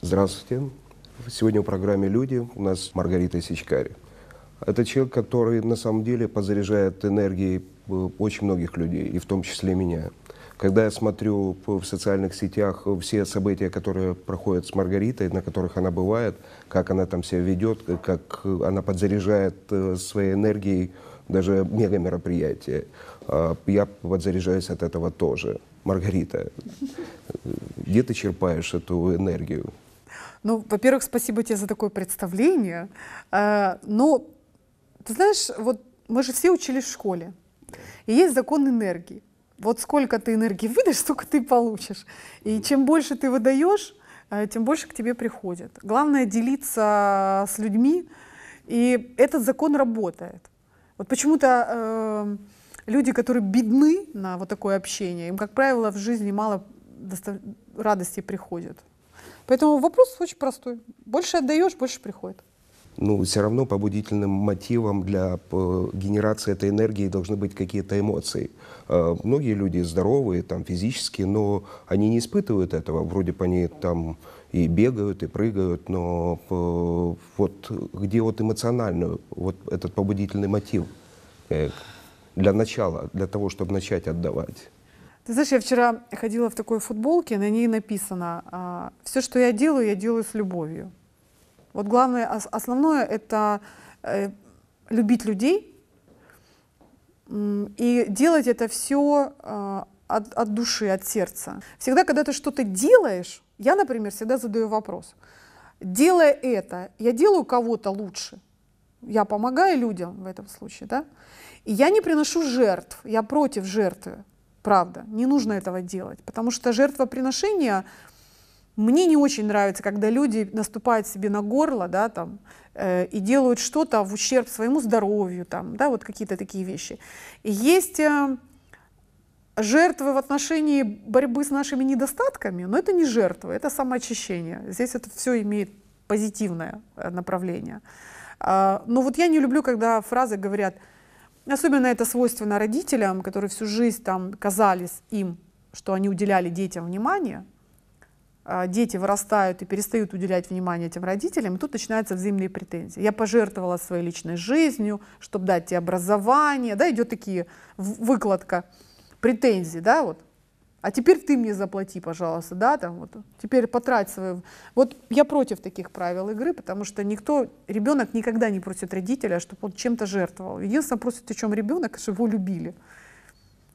Здравствуйте. Сегодня в программе «Люди» у нас Маргарита Сичкари. Это человек, который на самом деле подзаряжает энергией э, очень многих людей, и в том числе меня. Когда я смотрю в социальных сетях э, все события, которые проходят с Маргаритой, на которых она бывает, как она там себя ведет, э, как она подзаряжает своей энергией даже мега мероприятия, я подзаряжаюсь от этого тоже. Маргарита, где ты черпаешь эту энергию? Ну, во-первых, спасибо тебе за такое представление. А, но, ты знаешь, вот мы же все учились в школе. И есть закон энергии. Вот сколько ты энергии выдашь, столько ты получишь. И чем больше ты выдаешь, э, тем больше к тебе приходит. Главное делиться с людьми, и этот закон работает. Вот почему-то э, люди, которые бедны на вот такое общение, им, как правило, в жизни мало достав... радости приходит. Поэтому вопрос очень простой. Больше отдаешь, больше приходит. Ну, все равно побудительным мотивом для э, генерации этой энергии должны быть какие-то эмоции. Э, многие люди здоровые, там, физически, но они не испытывают этого. Вроде бы они там и бегают, и прыгают, но э, вот где вот эмоциональную, вот этот побудительный мотив? для начала, для того, чтобы начать отдавать. Ты знаешь, я вчера ходила в такой футболке, на ней написано а, «Все, что я делаю, я делаю с любовью». Вот главное, основное — это э, любить людей и делать это все а, от, от души, от сердца. Всегда, когда ты что-то делаешь, я, например, всегда задаю вопрос. Делая это, я делаю кого-то лучше — я помогаю людям в этом случае, да, и я не приношу жертв, я против жертвы, правда, не нужно этого делать, потому что жертвоприношение мне не очень нравится, когда люди наступают себе на горло, да, там, э, и делают что-то в ущерб своему здоровью, там, да, вот какие-то такие вещи. И есть э, жертвы в отношении борьбы с нашими недостатками, но это не жертвы, это самоочищение. Здесь это все имеет позитивное э, направление. А, Но ну вот я не люблю, когда фразы говорят, особенно это свойственно родителям, которые всю жизнь там казались им, что они уделяли детям внимание, а, дети вырастают и перестают уделять внимание этим родителям, и тут начинаются взаимные претензии. Я пожертвовала своей личной жизнью, чтобы дать тебе образование, да, идет такие выкладка претензий, да, вот а теперь ты мне заплати, пожалуйста, да, там вот, теперь потрать свою. Вот я против таких правил игры, потому что никто, ребенок никогда не просит родителя, чтобы он чем-то жертвовал. Единственное, просит, о чем ребенок, чтобы его любили.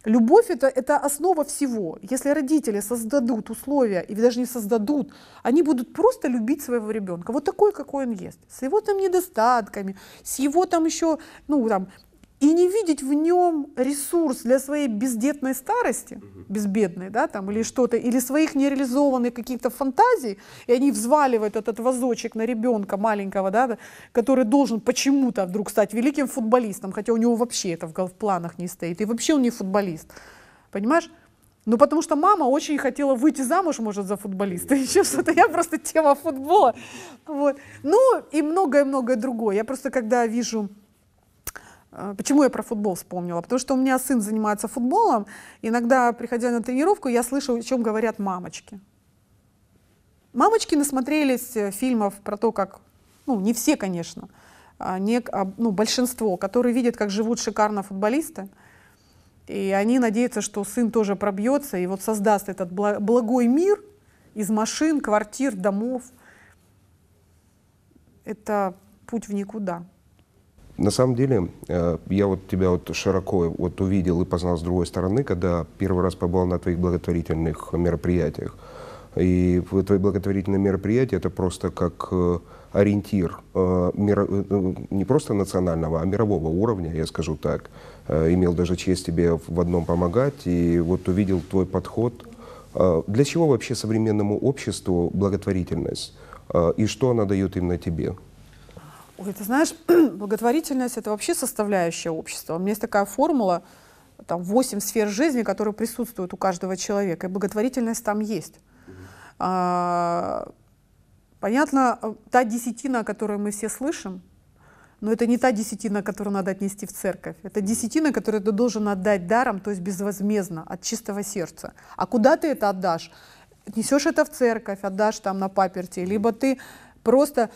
Любовь это, это основа всего. Если родители создадут условия, и даже не создадут, они будут просто любить своего ребенка. Вот такой, какой он есть. С его там недостатками, с его там еще, ну, там, и не видеть в нем ресурс для своей бездетной старости, безбедной, да, там, или что-то, или своих нереализованных каких-то фантазий, и они взваливают этот вазочек на ребенка маленького, да, который должен почему-то вдруг стать великим футболистом, хотя у него вообще это в, в планах не стоит, и вообще он не футболист, понимаешь? Ну, потому что мама очень хотела выйти замуж, может, за футболиста, еще что-то. Я просто тема футбола. Вот. Ну, и многое-многое другое. Я просто, когда вижу а, почему я про футбол вспомнила? Потому что у меня сын занимается футболом. Иногда, приходя на тренировку, я слышу, о чем говорят мамочки. Мамочки насмотрелись э, фильмов про то, как, ну, не все, конечно, а, не, а, ну, большинство, которые видят, как живут шикарно футболисты, и они надеются, что сын тоже пробьется и вот создаст этот благой мир из машин, квартир, домов. Это путь в никуда. На самом деле, э, я вот тебя вот широко вот увидел и познал с другой стороны, когда первый раз побывал на твоих благотворительных мероприятиях. И твои благотворительные мероприятия – это просто как э, ориентир э, не просто национального, а мирового уровня, я скажу так. Имел даже честь тебе в одном помогать, и вот увидел твой подход. Для чего вообще современному обществу благотворительность? И что она дает именно тебе? Ой, ты знаешь, благотворительность — это вообще составляющая общества. У меня есть такая формула, там, 8 сфер жизни, которые присутствуют у каждого человека, и благотворительность там есть. Mm -hmm. а, понятно, э, та десятина, которую мы все слышим, но это не та десятина, которую надо отнести в церковь. Это десятина, которую ты должен отдать даром, то есть безвозмездно, от чистого сердца. А куда ты это отдашь? Несешь это в церковь, отдашь там на паперти, либо ты просто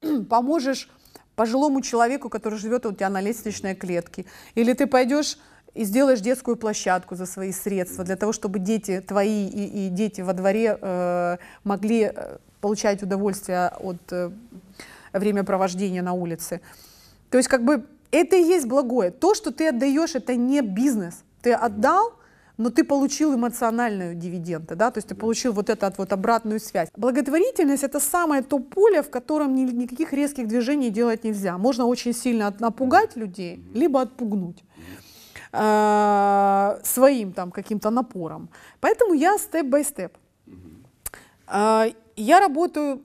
поможешь пожилому человеку, который живет у тебя на лестничной клетке. Или ты пойдешь и сделаешь детскую площадку за свои средства, для того, чтобы дети твои и, и дети во дворе э, могли э, получать удовольствие от э, времяпровождения на улице. То есть как бы это и есть благое. То, что ты отдаешь, это не бизнес. Ты отдал – но ну, ты получил эмоциональную дивиденды, да, то есть ты получил вот эту вот обратную связь. Благотворительность это самое то поле, в котором ни, никаких резких движений делать нельзя. Можно очень сильно от, напугать людей, либо отпугнуть э, своим там каким-то напором. Поэтому я степ-бай-степ. Э, я работаю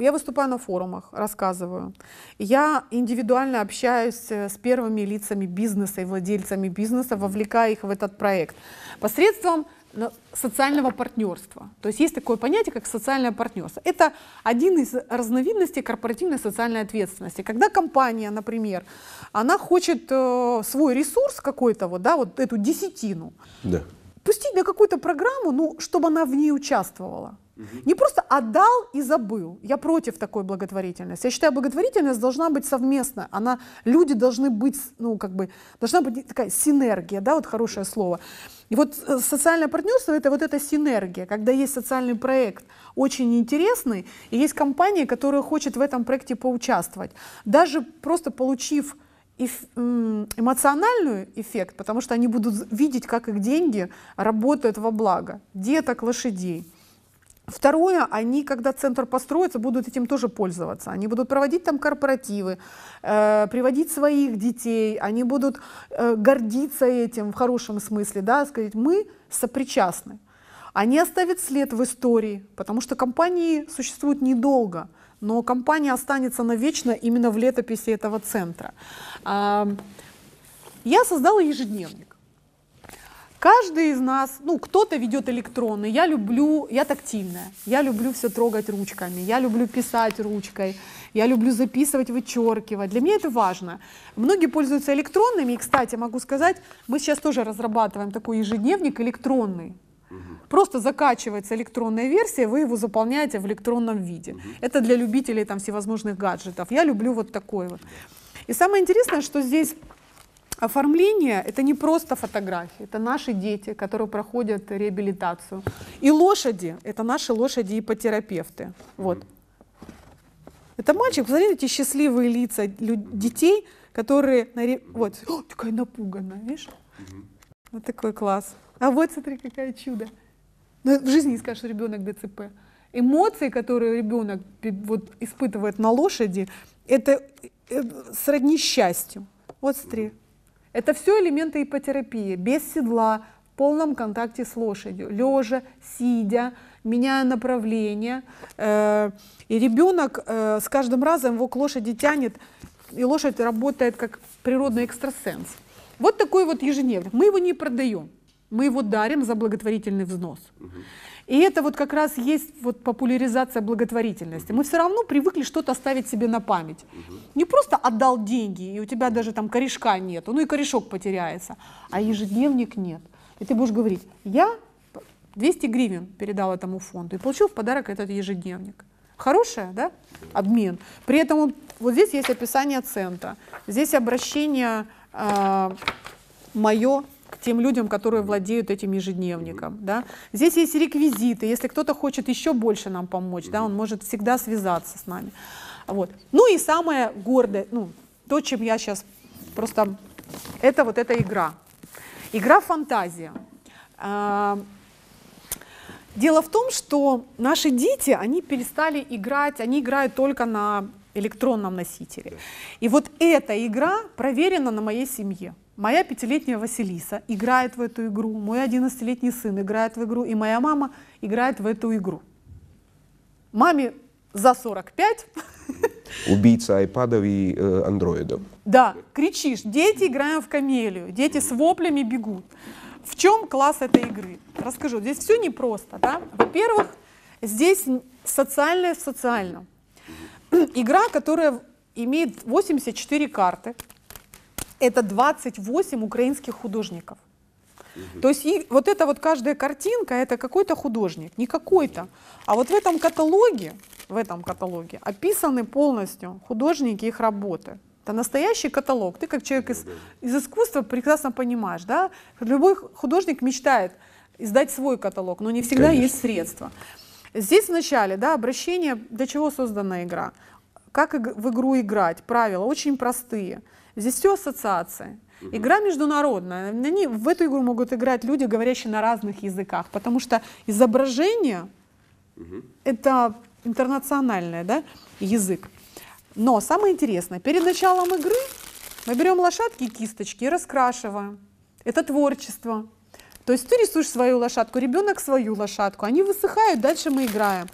я выступаю на форумах, рассказываю. Я индивидуально общаюсь э, с первыми лицами бизнеса и владельцами бизнеса, вовлекая их в этот проект посредством ну, социального партнерства. То есть есть такое понятие, как социальное партнерство. Это один из разновидностей корпоративной социальной ответственности. Когда компания, например, она хочет э, свой ресурс какой-то, вот, да, вот эту десятину, да. пустить на какую-то программу, ну, чтобы она в ней участвовала. Не просто отдал и забыл. Я против такой благотворительности. Я считаю, благотворительность должна быть совместно. Она, люди должны быть, ну, как бы, должна быть такая синергия, да, вот хорошее слово. И вот э, социальное партнерство — это вот эта синергия, когда есть социальный проект очень интересный, и есть компания, которая хочет в этом проекте поучаствовать. Даже просто получив эмоциональный эффект, потому что они будут видеть, как их деньги работают во благо деток, лошадей. Второе, они, когда центр построится, будут этим тоже пользоваться. Они будут проводить там корпоративы, э, приводить своих детей, они будут э, гордиться этим в хорошем смысле, да, сказать, мы сопричастны. Они оставят след в истории, потому что компании существуют недолго, но компания останется навечно именно в летописи этого центра. Э, я создала ежедневник. Каждый из нас, ну, кто-то ведет электронный, я люблю, я тактильная, я люблю все трогать ручками, я люблю писать ручкой, я люблю записывать, вычеркивать. Для меня это важно. Многие пользуются электронными, и, кстати, могу сказать, мы сейчас тоже разрабатываем такой ежедневник электронный. Просто закачивается электронная версия, вы его заполняете в электронном виде. Это для любителей там всевозможных гаджетов. Я люблю вот такой вот. И самое интересное, что здесь Оформление — это не просто фотографии, это наши дети, которые проходят реабилитацию. И лошади — это наши лошади-ипотерапевты. Вот. Это мальчик, посмотрите, эти счастливые лица детей, которые... На ре... Вот, О, такая напуганная, видишь? Вот такой класс. А вот, смотри, какое чудо. Ну, в жизни не скажешь, что ребенок ДЦП. Эмоции, которые ребенок вот, испытывает на лошади, это, это сродни счастью. Вот смотри. Это все элементы ипотерапии, без седла, в полном контакте с лошадью, лежа, сидя, меняя направление. Э, и ребенок э, с каждым разом его к лошади тянет, и лошадь работает как природный экстрасенс. Вот такой вот ежедневник. Мы его не продаем, мы его дарим за благотворительный взнос. Угу. И это вот как раз есть вот популяризация благотворительности. Мы все равно привыкли что-то оставить себе на память. Не просто отдал деньги, и у тебя даже там корешка нету, ну и корешок потеряется, а ежедневник нет. И ты будешь говорить, я 200 гривен передал этому фонду и получил в подарок этот ежедневник. Хорошая, да? Обмен. При этом вот здесь есть описание цента, здесь обращение э, а, мое к тем людям, которые владеют этим ежедневником. Да? Здесь есть реквизиты. Если кто-то хочет еще больше нам помочь, да, он может всегда связаться с нами. Вот. Ну и самое гордое, ну, то, чем я сейчас просто... Это вот эта игра. Игра фантазия. А, дело в том, что наши дети, они перестали играть, они играют только на электронном носителе. И вот эта игра проверена на моей семье. Моя пятилетняя Василиса играет в эту игру, мой одиннадцатилетний сын играет в игру, и моя мама играет в эту игру. Маме за 45. Убийца айпадов и э, андроидов. Да, кричишь, дети играем в камелию, дети с воплями бегут. В чем класс этой игры? Расскажу, здесь все непросто. Да? Во-первых, здесь социальное в социальном. Игра, которая имеет 84 карты, это 28 украинских художников. Угу. То есть и вот это вот каждая картинка, это какой-то художник, не какой-то. А вот в этом каталоге, в этом каталоге описаны полностью художники их работы. Это настоящий каталог. Ты как человек из, из искусства прекрасно понимаешь, да? Любой художник мечтает издать свой каталог, но не всегда Конечно. есть средства. Здесь вначале, да, обращение, для чего создана игра, как в игру играть, правила очень простые – Здесь все ассоциации. Игра международная. Они, в эту игру могут играть люди, говорящие на разных языках, потому что изображение это интернациональный да, язык. Но самое интересное, перед началом игры мы берем лошадки и кисточки и раскрашиваем. Это творчество. То есть ты рисуешь свою лошадку, ребенок свою лошадку. Они высыхают, дальше мы играем.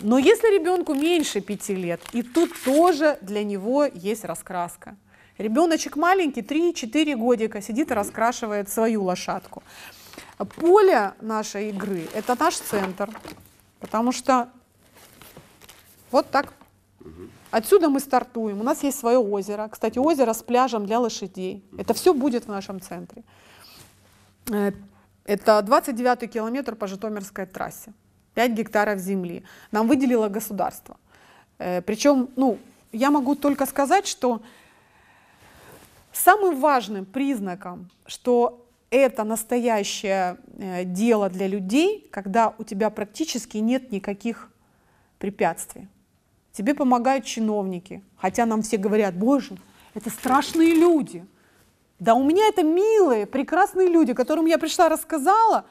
Но если ребенку меньше пяти лет, и тут тоже для него есть раскраска. Ребеночек маленький, 3-4 годика, сидит и раскрашивает свою лошадку. Поле нашей игры – это наш центр, потому что вот так Отсюда мы стартуем. У нас есть свое озеро. Кстати, озеро с пляжем для лошадей. Это все будет в нашем центре. Э, это 29 километр по Житомирской трассе. 5 гектаров земли. Нам выделило государство. Э, Причем, ну, я могу только сказать, что Самым важным признаком, что это настоящее э, дело для людей, когда у тебя практически нет никаких препятствий. Тебе помогают чиновники, хотя нам все говорят, боже, это страшные люди. Да у меня это милые, прекрасные люди, которым я пришла, рассказала,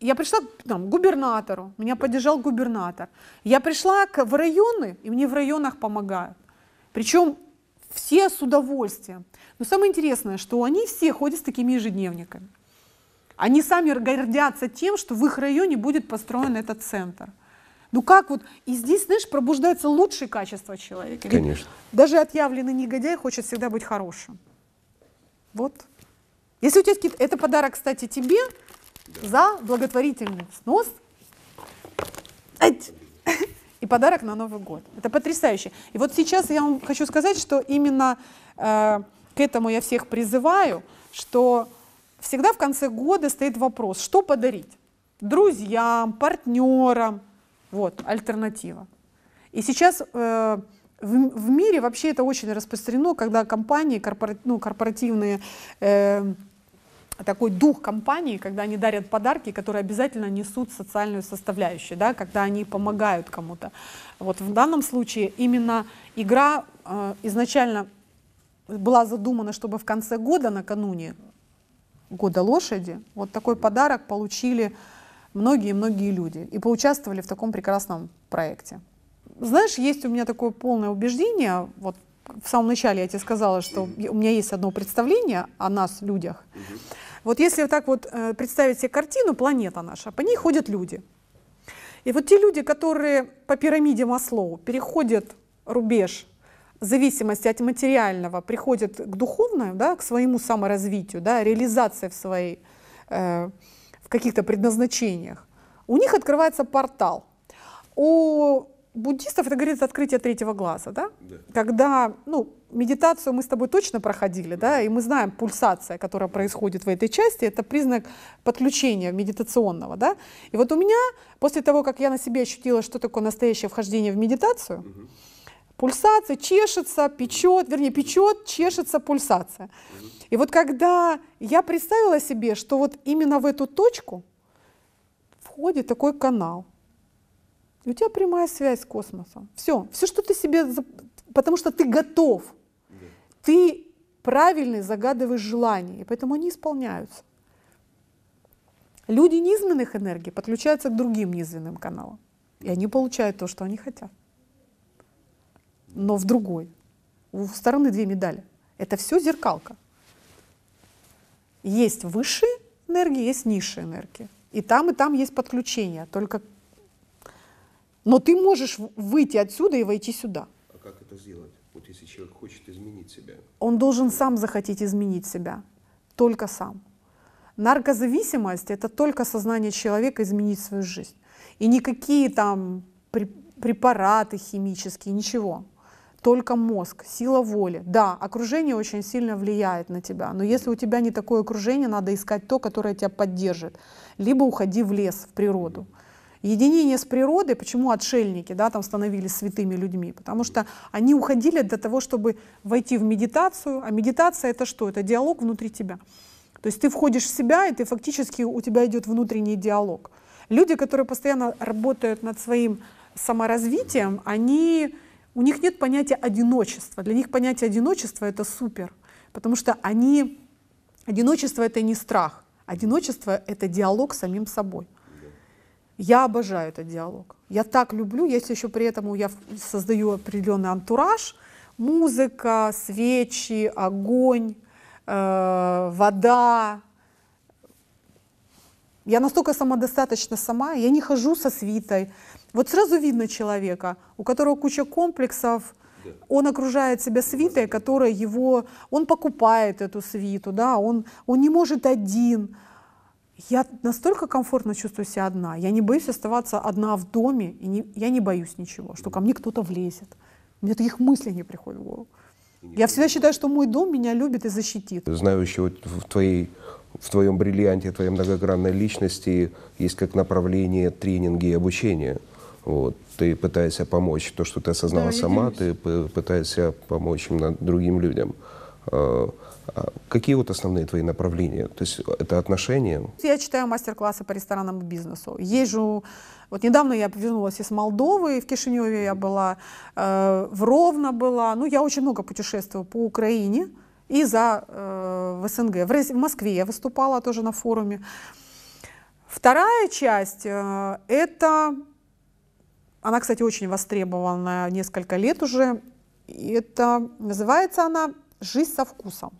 я пришла там, к губернатору, меня поддержал губернатор. Я пришла к, в районы, и мне в районах помогают. Причем все с удовольствием. Но самое интересное, что они все ходят с такими ежедневниками. Они сами гордятся тем, что в их районе будет построен этот центр. Ну как вот, и здесь, знаешь, пробуждается лучшее качество человека. Конечно. Даже отъявленный негодяй хочет всегда быть хорошим. Вот. Если у тебя какие-то... Это подарок, кстати, тебе да. за благотворительный снос. Ать и подарок на Новый год. Это потрясающе. И вот сейчас я вам хочу сказать, что именно э, к этому я всех призываю, что всегда в конце года стоит вопрос, что подарить друзьям, партнерам. Вот, альтернатива. И сейчас э, в, в мире вообще это очень распространено, когда компании, корпора, ну, корпоративные э, такой дух компании, когда они дарят подарки, которые обязательно несут социальную составляющую, да, когда они помогают кому-то. Вот в данном случае именно игра э, изначально была задумана, чтобы в конце года, накануне года лошади, вот такой подарок получили многие-многие люди и поучаствовали в таком прекрасном проекте. Знаешь, есть у меня такое полное убеждение, вот в самом начале я тебе сказала, что у меня есть одно представление о нас, людях. Вот если вот так вот э, представить себе картину, планета наша, по ней ходят люди. И вот те люди, которые по пирамиде Маслоу переходят рубеж зависимости от материального, приходят к духовному, да, к своему саморазвитию, да, реализации в своей, э, в каких-то предназначениях, у них открывается портал. У буддистов это говорит открытие третьего глаза, да? да. Когда, ну, медитацию мы с тобой точно проходили, да, и мы знаем пульсация, которая происходит в этой части, это признак подключения медитационного, да. И вот у меня после того, как я на себе ощутила, что такое настоящее вхождение в медитацию, угу. пульсация чешется, печет, вернее, печет, чешется пульсация. Угу. И вот когда я представила себе, что вот именно в эту точку входит такой канал, и у тебя прямая связь с космосом. Все, все, что ты себе... Потому что ты готов. Ты правильный загадываешь желания, и поэтому они исполняются. Люди низменных энергий подключаются к другим низменным каналам, и они получают то, что они хотят. Но в другой. У стороны две медали. Это все зеркалка. Есть высшие энергии, есть низшие энергии. И там, и там есть подключение. Только но ты можешь выйти отсюда и войти сюда. А как это сделать? Вот если человек хочет изменить себя. Он должен сам захотеть изменить себя. Только сам. Наркозависимость — это только сознание человека изменить свою жизнь. И никакие там препараты химические, ничего. Только мозг, сила воли. Да, окружение очень сильно влияет на тебя, но если у тебя не такое окружение, надо искать то, которое тебя поддержит. Либо уходи в лес, в природу. mm Единение с природой, почему отшельники да, там становились святыми людьми? Потому что они уходили для того, чтобы войти в медитацию. А медитация — это что? Это диалог внутри тебя. То есть ты входишь в себя, и ты фактически у тебя идет внутренний диалог. Люди, которые постоянно работают над своим саморазвитием, они, у них нет понятия одиночества. Для них понятие одиночества — это супер. Потому что они... Одиночество — это не страх. Одиночество — это диалог с самим собой. Я обожаю этот диалог. Я так люблю, если еще при этом я создаю определенный антураж, музыка, свечи, огонь, э, вода. Я настолько самодостаточна сама, я не хожу со свитой. Вот сразу видно человека, у которого куча комплексов, он окружает себя свитой, которая его, он покупает эту свиту, да, он, он не может один, я настолько комфортно чувствую себя одна. Я не боюсь оставаться одна в доме, и не, я не боюсь ничего, что ко мне кто-то влезет. У меня таких мыслей не приходит в голову. Я всегда считаю, что мой дом меня любит и защитит. Знаю еще в, твоей, в твоем бриллианте, твоей многогранной личности есть как направление тренинги и обучение. Вот. Ты пытаешься помочь то, что ты осознала да, сама, ты пытаешься помочь другим людям. А какие вот основные твои направления? То есть это отношения? Я читаю мастер-классы по ресторанам и бизнесу. Езжу... Вот недавно я вернулась из Молдовы, в Кишиневе я была, э, в Ровно была. Ну, я очень много путешествую по Украине и за э, в СНГ. В, Москве я выступала тоже на форуме. Вторая часть э, это... Она, кстати, очень востребована несколько лет уже. Это называется она Жизнь со вкусом.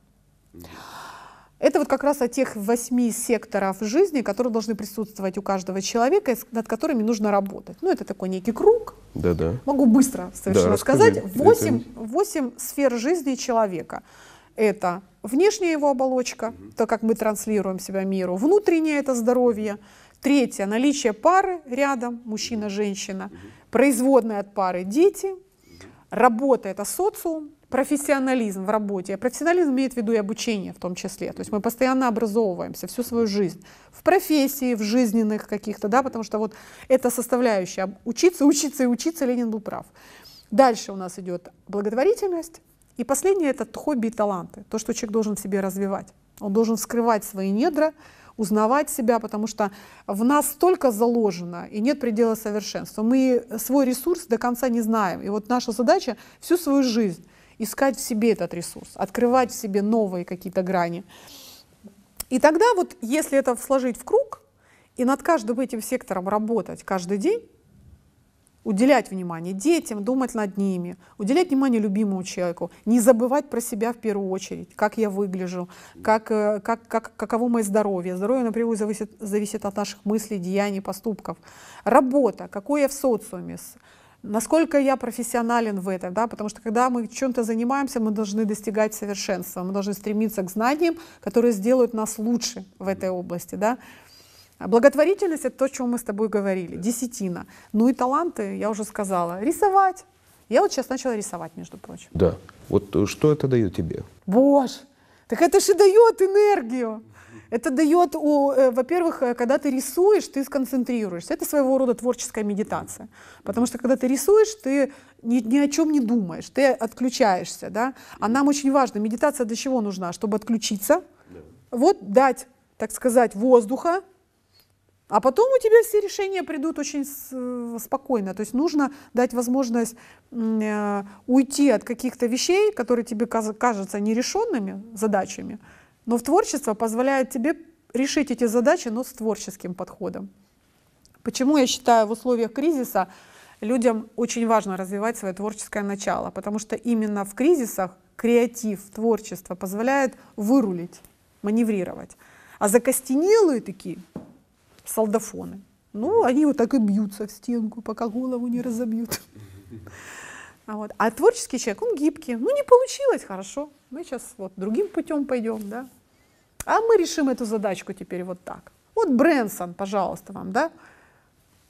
Это вот как раз о тех восьми секторов жизни, которые должны присутствовать у каждого человека, над которыми нужно работать. Ну, это такой некий круг. Да, да. Могу быстро совершенно да, сказать. Восемь, восемь сфер жизни человека. Это внешняя его оболочка, угу. то, как мы транслируем себя миру. Внутреннее — это здоровье. Третье — наличие пары рядом, мужчина-женщина. Угу. Производная от пары — дети. Работа — это социум профессионализм в работе. Профессионализм имеет в виду и обучение в том числе. То есть мы постоянно образовываемся всю свою жизнь. В профессии, в жизненных каких-то, да, потому что вот это составляющая. Учиться, учиться и учиться, Ленин был прав. Дальше у нас идет благотворительность. И последнее — это хобби и таланты. То, что человек должен в себе развивать. Он должен вскрывать свои недра, узнавать себя, потому что в нас столько заложено, и нет предела совершенства. Мы свой ресурс до конца не знаем. И вот наша задача всю свою жизнь искать в себе этот ресурс, открывать в себе новые какие-то грани. И тогда вот, если это сложить в круг и над каждым этим сектором работать каждый день, уделять внимание детям, думать над ними, уделять внимание любимому человеку, не забывать про себя в первую очередь, как я выгляжу, как, э, как, как, каково мое здоровье. Здоровье напрямую зависит, зависит от наших мыслей, деяний, поступков. Работа, какой я в социуме, насколько я профессионален в этом, да, потому что когда мы чем-то занимаемся, мы должны достигать совершенства, мы должны стремиться к знаниям, которые сделают нас лучше в этой области, да. благотворительность — это то, о чем мы с тобой говорили, десятина. Ну и таланты, я уже сказала, рисовать. Я вот сейчас начала рисовать, между прочим. Да. Вот э, что это дает тебе? Боже, так это же дает энергию. Это дает, э, во-первых, э, когда ты рисуешь, ты сконцентрируешься. Это своего рода творческая медитация. Потому что когда ты рисуешь, ты ни, ни о чем не думаешь, ты отключаешься. Да? А нам очень важно, медитация для чего нужна? Чтобы отключиться, вот дать, так сказать, воздуха, а потом у тебя все решения придут очень э, спокойно. То есть нужно дать возможность уйти от каких-то вещей, которые тебе кажутся нерешенными задачами, но в творчество позволяет тебе решить эти задачи, но с творческим подходом. Почему я считаю в условиях кризиса людям очень важно развивать свое творческое начало, потому что именно в кризисах креатив, творчество позволяет вырулить, маневрировать. А закостенелые такие солдафоны, ну, они вот так и бьются в стенку, пока голову не разобьют. А, вот. а творческий человек, он гибкий. Ну, не получилось, хорошо. Мы сейчас вот другим путем пойдем, да. А мы решим эту задачку теперь вот так. Вот Брэнсон, пожалуйста, вам, да?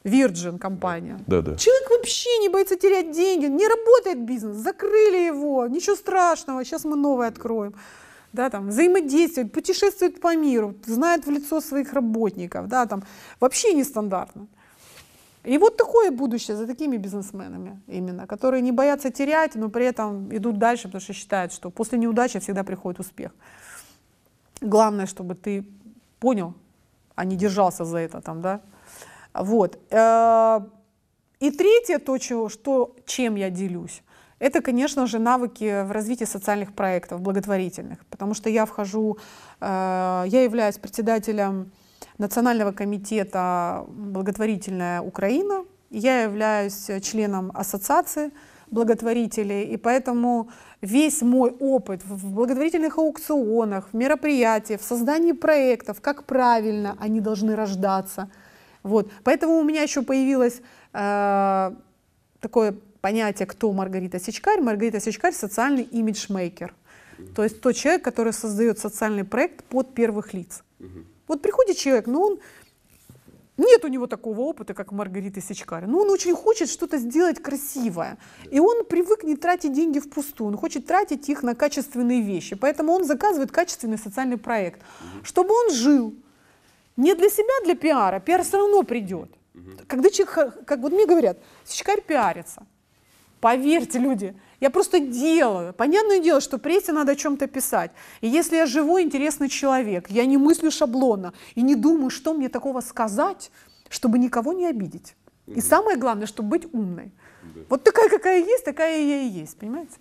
Virgin компания. Да, да. Человек вообще не боится терять деньги, не работает бизнес, закрыли его, ничего страшного, сейчас мы новое откроем. Да, там, взаимодействует, путешествует по миру, знает в лицо своих работников, да, там, вообще нестандартно. И вот такое будущее за такими бизнесменами именно, которые не боятся терять, но при этом идут дальше, потому что считают, что после неудачи всегда приходит успех. Главное, чтобы ты понял, а не держался за это там, да. Вот. Э, и третье то, чего, что, чем я делюсь, это, конечно же, навыки в развитии социальных проектов, благотворительных, потому что я вхожу, э, я являюсь председателем Национального комитета «Благотворительная Украина», я являюсь членом ассоциации – благотворителей, и поэтому весь мой опыт в благотворительных аукционах, в мероприятиях, в создании проектов, как правильно они должны рождаться. Вот. Поэтому у меня еще появилось э, такое понятие, кто Маргарита Сичкарь. Маргарита Сичкарь — социальный имиджмейкер. То есть тот человек, который создает социальный проект под первых лиц. Вот приходит человек, но ну, он нет у него такого опыта, как у Маргариты Сичкары. Но ну, он очень хочет что-то сделать красивое. И он привык не тратить деньги впустую. Он хочет тратить их на качественные вещи. Поэтому он заказывает качественный социальный проект. Чтобы он жил. Не для себя, для пиара. Пиар все равно придет. Когда человек, как вот мне говорят, Сичкарь пиарится. Поверьте, люди, я просто делаю. Понятное дело, что прессе надо о чем-то писать. И если я живой, интересный человек, я не мыслю шаблона и не думаю, что мне такого сказать, чтобы никого не обидеть. И самое главное, чтобы быть умной. Вот такая, какая есть, такая я и есть, понимаете?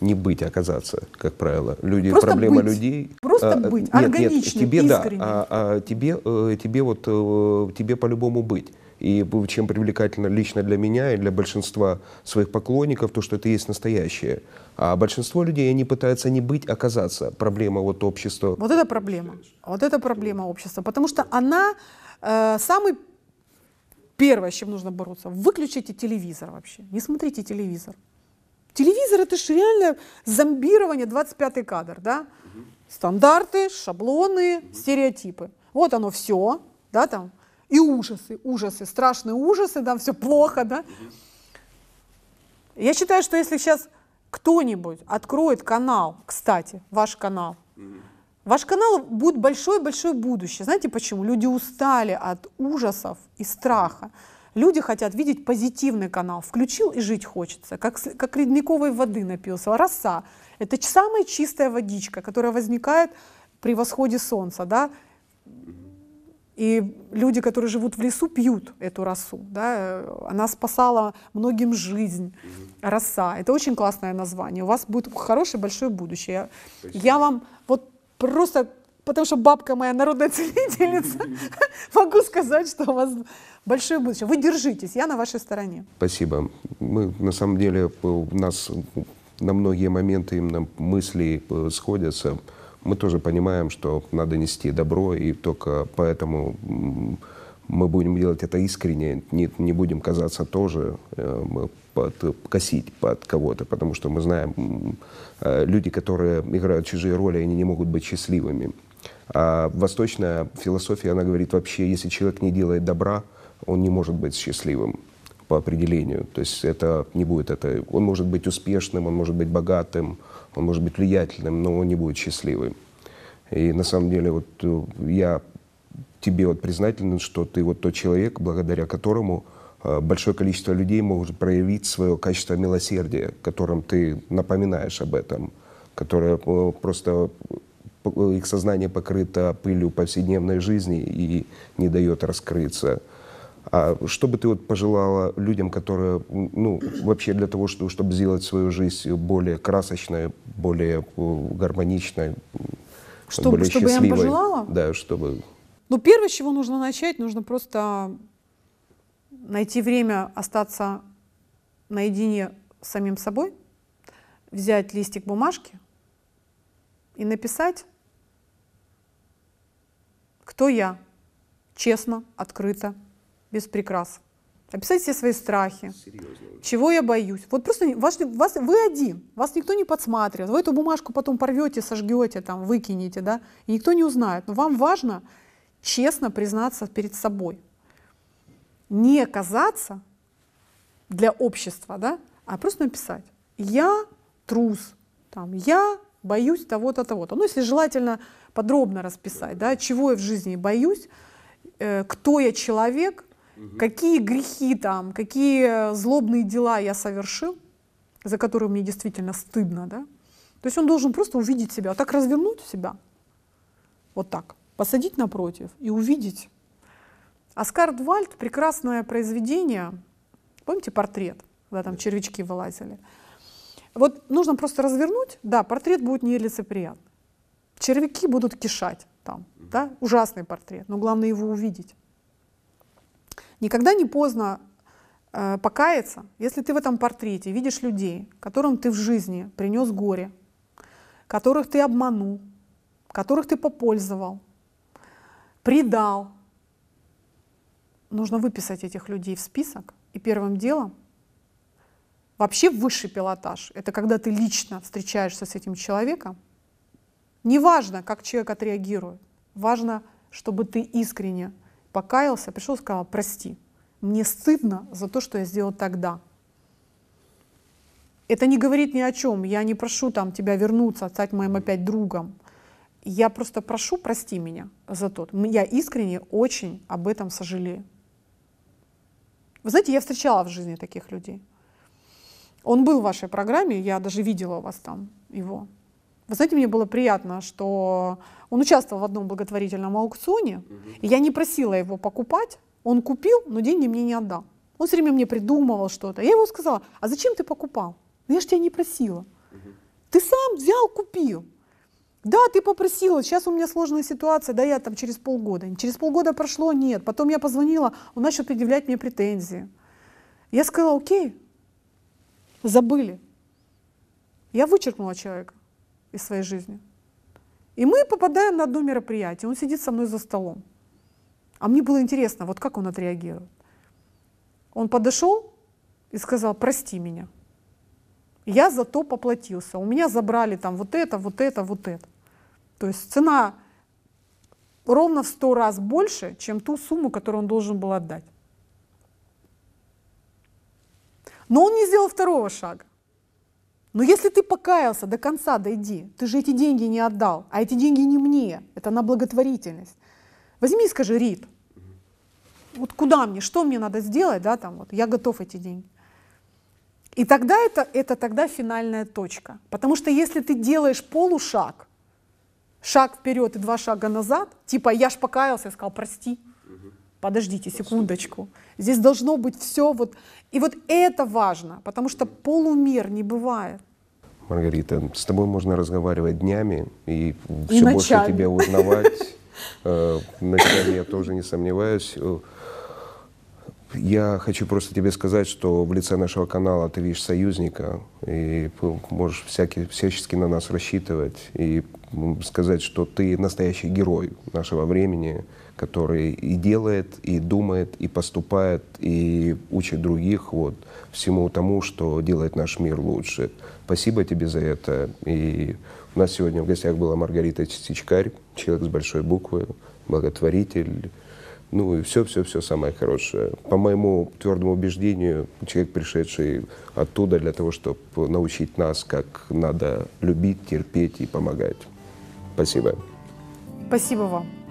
Не быть, оказаться, как правило. Люди, Просто проблема быть. людей. Просто а, быть, нет, органично, нет, тебе, искренне. Да, а, а, тебе, э, тебе, вот, э, тебе по-любому быть и чем привлекательно лично для меня и для большинства своих поклонников, то, что это есть настоящее. А большинство людей, они пытаются не быть, оказаться. Проблема вот общества. Вот это проблема. Вот это проблема общества. Потому что она э, самый первое, с чем нужно бороться. Выключите телевизор вообще. Не смотрите телевизор. Телевизор это же реально зомбирование, 25-й кадр, да? Стандарты, шаблоны, стереотипы. Вот оно все, да, там и ужасы, ужасы, страшные ужасы, да, все плохо, да. Я считаю, что если сейчас кто-нибудь откроет канал, кстати, ваш канал, Ваш канал будет большое-большое будущее. Знаете почему? Люди устали от ужасов и страха. Люди хотят видеть позитивный канал. Включил и жить хочется. Как, как ледниковой воды напился. Роса. Это самая чистая водичка, которая возникает при восходе солнца. Да? И люди, которые живут в лесу, пьют эту росу. Да? Она спасала многим жизнь. Угу. Роса. Это очень классное название. У вас будет хорошее большое будущее. Спасибо. Я вам вот просто, потому что бабка моя народная целительница, могу сказать, что у вас большое будущее. Вы держитесь, я на вашей стороне. Спасибо. Мы на самом деле у нас на многие моменты именно мысли э, сходятся мы тоже понимаем, что надо нести добро, и только поэтому мы будем делать это искренне, не, не будем казаться тоже э, под, косить под кого-то, потому что мы знаем, э, люди, которые играют чужие роли, они не могут быть счастливыми. А восточная философия, она говорит вообще, если человек не делает добра, он не может быть счастливым по определению. То есть это не будет это. Он может быть успешным, он может быть богатым, он может быть влиятельным, но он не будет счастливым. И на самом деле вот э, я тебе вот признателен, что ты вот тот человек, благодаря которому э, большое количество людей может проявить свое качество милосердия, которым ты напоминаешь об этом, которое э, просто их сознание покрыто пылью повседневной жизни и не дает раскрыться. А что бы ты вот пожелала людям, которые, ну, вообще для того, что, чтобы сделать свою жизнь более красочной, более э, гармоничной, чтобы, более чтобы счастливой? я им пожелала? Да, чтобы... Ну, первое, с чего нужно начать, нужно просто найти время остаться наедине с самим собой, взять листик бумажки и написать, кто я, честно, открыто, без прикрас. Описать все свои страхи. Серьезно. Чего я боюсь. Вот просто вас, вас, вы один, вас никто не подсматривает. Вы эту бумажку потом порвете, сожгете, там, выкинете, да, и никто не узнает. Но вам важно честно признаться перед собой. Не казаться для общества, да, а просто написать. Я трус, там, я боюсь того-то, того-то. Ну, если желательно подробно расписать, да, чего я в жизни боюсь, э, кто я человек, угу. какие грехи там, какие злобные дела я совершил, за которые мне действительно стыдно, да? То есть он должен просто увидеть себя, а так развернуть себя, вот так, посадить напротив и увидеть. Оскар Двальд — прекрасное произведение, помните портрет, когда там червячки вылазили? Вот нужно просто развернуть, да, портрет будет нелицеприятный. Червяки будут кишать там, да, ужасный портрет, но главное его увидеть. Никогда не поздно э, покаяться, если ты в этом портрете видишь людей, которым ты в жизни принес горе, которых ты обманул, которых ты попользовал, предал. Нужно выписать этих людей в список и первым делом вообще высший пилотаж. Это когда ты лично встречаешься с этим человеком. Неважно, как человек отреагирует, важно, чтобы ты искренне покаялся, пришел и сказал, прости, мне стыдно за то, что я сделал тогда. Это не говорит ни о чем. Я не прошу там, тебя вернуться, стать моим опять другом. Я просто прошу, прости меня за тот. Я искренне очень об этом сожалею. Вы знаете, я встречала в жизни таких людей. Он был в вашей программе, я даже видела у вас там его. Вы знаете, мне было приятно, что он участвовал в одном благотворительном аукционе, и я не просила его покупать, он купил, но деньги мне не отдал. Он все время мне придумывал что-то. Я ему сказала, а зачем ты покупал? Ну, я же тебя не просила. Ты сам взял, купил. Да, ты попросила, сейчас у меня сложная ситуация, да я там через полгода. Через полгода прошло, нет. Потом я позвонила, он начал предъявлять мне претензии. Я сказала, окей, забыли. Я вычеркнула человека из своей жизни. И мы попадаем на одно мероприятие, он сидит со мной за столом. А мне было интересно, вот как он отреагирует. Он подошел и сказал, прости меня. Я зато поплатился. У меня забрали там вот это, вот это, вот это. То есть цена ровно в сто раз больше, чем ту сумму, которую он должен был отдать. Но он не сделал второго шага. Но если ты покаялся, до конца дойди. Ты же эти деньги не отдал. А эти деньги не мне. Это на благотворительность. Возьми и скажи, Рит, вот куда мне, что мне надо сделать, да, там вот, я готов эти деньги. И тогда это, это тогда финальная точка. Потому что если ты делаешь полушаг, шаг вперед и два шага назад, типа я ж покаялся, я сказал, прости, подождите секундочку. Здесь должно быть все вот... И вот это важно, потому что полумер не бывает. Маргарита, с тобой можно разговаривать днями и, все ночами. больше тебя узнавать. Э, ночами я тоже не сомневаюсь. Э, я хочу просто тебе сказать, что в лице нашего канала ты видишь союзника, и можешь всякий, всячески на нас рассчитывать, и сказать, что ты настоящий герой нашего времени, который и делает, и думает, и поступает, и учит других вот, всему тому, что делает наш мир лучше. Спасибо тебе за это. И у нас сегодня в гостях была Маргарита Чистичкарь, человек с большой буквы, благотворитель, ну и все-все-все самое хорошее. По моему твердому убеждению, человек, пришедший оттуда для того, чтобы научить нас, как надо любить, терпеть и помогать. Спасибо. Спасибо вам.